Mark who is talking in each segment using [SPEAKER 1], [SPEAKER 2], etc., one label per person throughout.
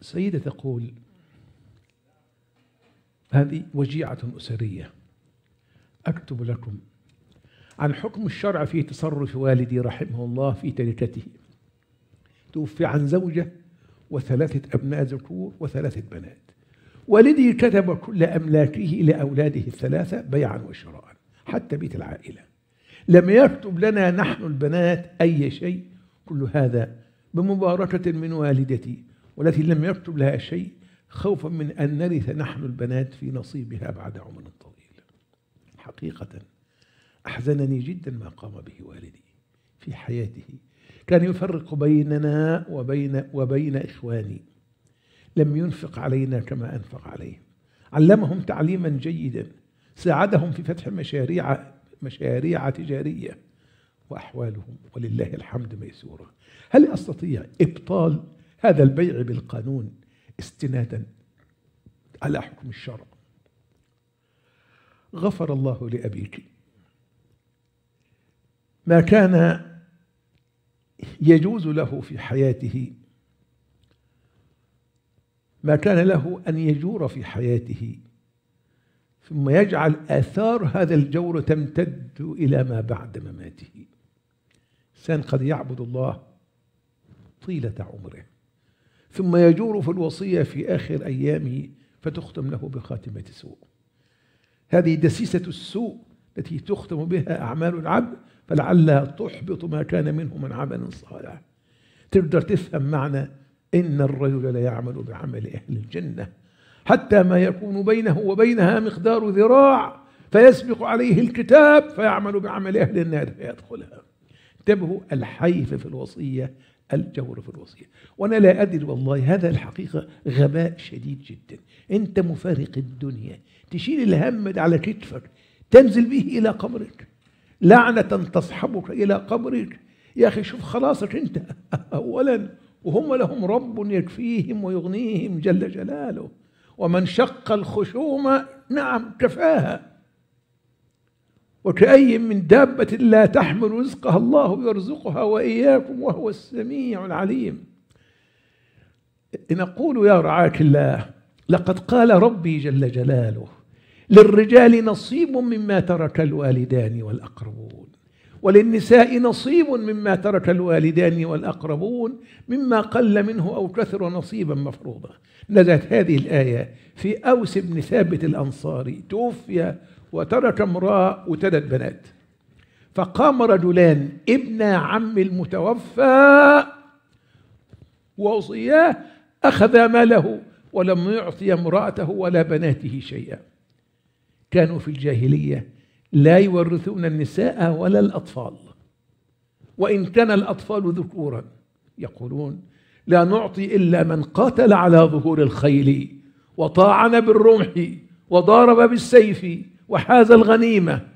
[SPEAKER 1] سيدة تقول هذه وجيعة أسرية أكتب لكم عن حكم الشرع في تصرف والدي رحمه الله في تركته توفي عن زوجة وثلاثة أبناء ذكور وثلاثة بنات والدي كتب كل أملاكه لأولاده الثلاثة بيعا وشراء حتى بيت العائلة لم يكتب لنا نحن البنات أي شيء كل هذا بمباركة من والدتي والتي لم يكتب لها شيء خوفا من أن نرث نحن البنات في نصيبها بعد عمر طويل حقيقة أحزنني جدا ما قام به والدي في حياته كان يفرق بيننا وبين وبين إخواني لم ينفق علينا كما أنفق عليهم علمهم تعليما جيدا ساعدهم في فتح مشاريع مشاريع تجارية وأحوالهم ولله الحمد ميسورة هل أستطيع إبطال هذا البيع بالقانون استنادا على حكم الشرع غفر الله لأبيك ما كان يجوز له في حياته ما كان له أن يجور في حياته ثم يجعل آثار هذا الجور تمتد إلى ما بعد مماته إنسان قد يعبد الله طيلة عمره ثم يجور في الوصية في آخر أيامه فتختم له بخاتمة سوء هذه دسيسة السوء التي تختم بها أعمال العبد فلعلها تحبط ما كان منه من عمل صالح تقدر تفهم معنى إن الرجل لا يعمل بعمل أهل الجنة حتى ما يكون بينه وبينها مقدار ذراع فيسبق عليه الكتاب فيعمل بعمل أهل النار فيدخلها انتبهوا الحيف في الوصية الجور في الوصية وأنا لا أدري والله هذا الحقيقة غباء شديد جدا أنت مفارق الدنيا تشيل الهم على كتفك تنزل به إلى قبرك لعنة تصحبك إلى قبرك يا أخي شوف خلاصك أنت أولا وهم لهم رب يكفيهم ويغنيهم جل جلاله ومن شق الخشوم نعم كفاها وكأي من دابة لا تحمل رزقها الله يرزقها وإياكم وهو السميع العليم نقول يا رعاك الله لقد قال ربي جل جلاله للرجال نصيب مما ترك الوالدان والأقربون وللنساء نصيب مما ترك الوالدان والأقربون مما قل منه أو كثر نصيبا مفروضا نزلت هذه الآية في أوس بن ثابت الأنصاري توفي وترك امرأة وتلت بنات فقام رجلان ابن عم المتوفى ووصياه أخذ ماله ولم يعطي امرأته ولا بناته شيئا كانوا في الجاهلية لا يورثون النساء ولا الأطفال وإن كان الأطفال ذكورا يقولون لا نعطي إلا من قاتل على ظهور الخيل وطاعن بالرمح وضارب بالسيف وحاز الغنيمة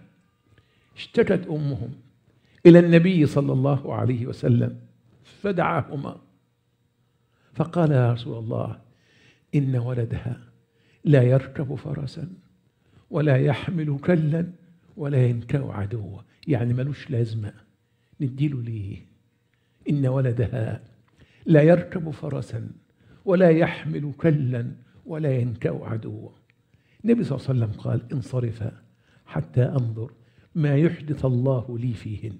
[SPEAKER 1] اشتكت أمهم إلى النبي صلى الله عليه وسلم فدعاهما فقال يا رسول الله إن ولدها لا يركب فرسا ولا يحمل كلا ولا ينكو عدوا يعني ملوش لازمة نديله ليه إن ولدها لا يركب فرسا ولا يحمل كلا ولا ينكو عدوا النبي صلى الله عليه وسلم قال انصرف حتى أنظر ما يحدث الله لي فيهن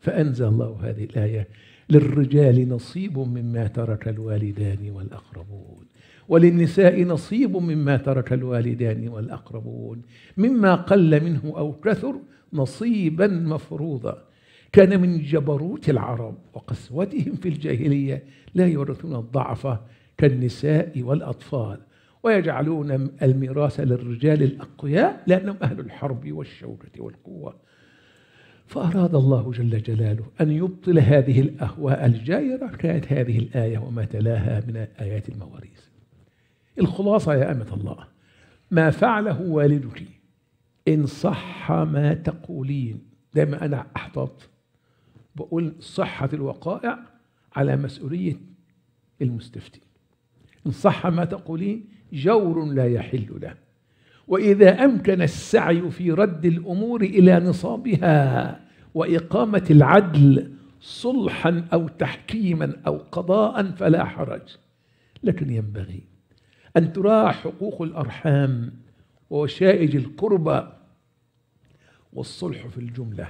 [SPEAKER 1] فأنزل الله هذه الآية للرجال نصيب مما ترك الوالدان والأقربون وللنساء نصيب مما ترك الوالدان والأقربون مما قل منه أو كثر نصيبا مفروضا كان من جبروت العرب وقسوتهم في الجاهلية لا يورثون الضعف كالنساء والأطفال ويجعلون الميراث للرجال الأقوياء لأنهم أهل الحرب والشوكة والقوة فأراد الله جل جلاله أن يبطل هذه الأهواء الجائرة كانت هذه الآية وما تلاها من آيات المواريث الخلاصة يا أمة الله ما فعله والدك إن صح ما تقولين دايما أنا أحتاط بقول صحة الوقائع على مسؤولية المستفتي إن صح ما تقولين جور لا يحل له واذا امكن السعي في رد الامور الى نصابها واقامه العدل صلحا او تحكيما او قضاء فلا حرج لكن ينبغي ان تراعى حقوق الارحام ووشائج القربى والصلح في الجمله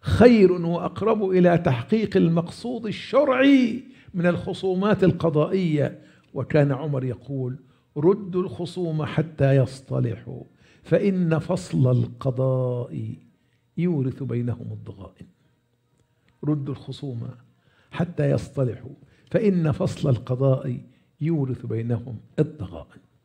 [SPEAKER 1] خير واقرب الى تحقيق المقصود الشرعي من الخصومات القضائيه وكان عمر يقول ردوا الخصوم حتى يصطلحوا فإن فصل القضاء يورث بينهم الضغائن ردوا الخصوم حتى يصطلحوا فإن فصل القضاء يورث بينهم الضغائن